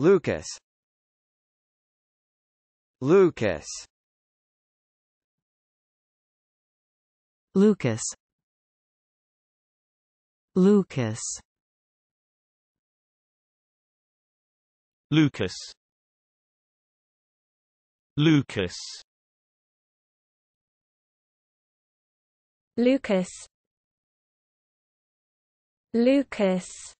Lucas Lucas Lucas Lucas Lucas Lucas Lucas Lucas